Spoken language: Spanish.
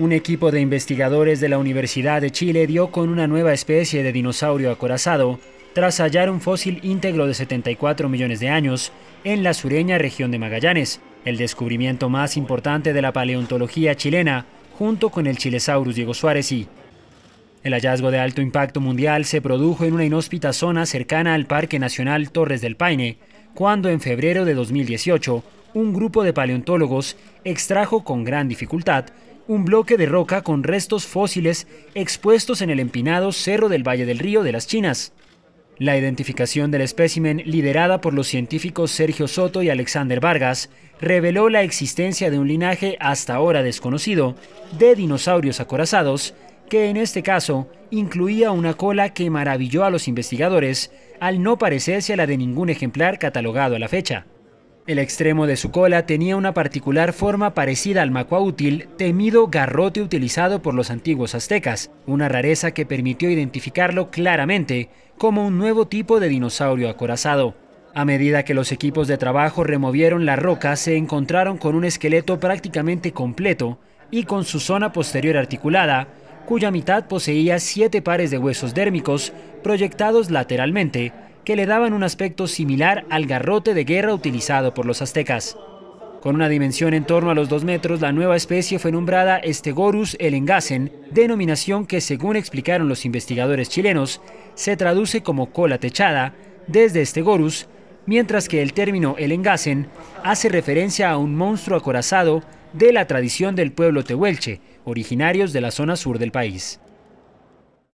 Un equipo de investigadores de la Universidad de Chile dio con una nueva especie de dinosaurio acorazado tras hallar un fósil íntegro de 74 millones de años en la sureña región de Magallanes, el descubrimiento más importante de la paleontología chilena, junto con el Chilesaurus Diego Suárez y el hallazgo de alto impacto mundial se produjo en una inhóspita zona cercana al Parque Nacional Torres del Paine, cuando en febrero de 2018 un grupo de paleontólogos extrajo con gran dificultad un bloque de roca con restos fósiles expuestos en el empinado Cerro del Valle del Río de las Chinas. La identificación del espécimen, liderada por los científicos Sergio Soto y Alexander Vargas, reveló la existencia de un linaje hasta ahora desconocido de dinosaurios acorazados, que en este caso incluía una cola que maravilló a los investigadores al no parecerse a la de ningún ejemplar catalogado a la fecha. El extremo de su cola tenía una particular forma parecida al macuautil, temido garrote utilizado por los antiguos aztecas, una rareza que permitió identificarlo claramente como un nuevo tipo de dinosaurio acorazado. A medida que los equipos de trabajo removieron la roca, se encontraron con un esqueleto prácticamente completo y con su zona posterior articulada, cuya mitad poseía siete pares de huesos dérmicos proyectados lateralmente, que le daban un aspecto similar al garrote de guerra utilizado por los aztecas. Con una dimensión en torno a los 2 metros, la nueva especie fue nombrada Estegorus elengasen, denominación que según explicaron los investigadores chilenos, se traduce como cola techada desde Estegorus, mientras que el término elengasen hace referencia a un monstruo acorazado de la tradición del pueblo tehuelche, originarios de la zona sur del país.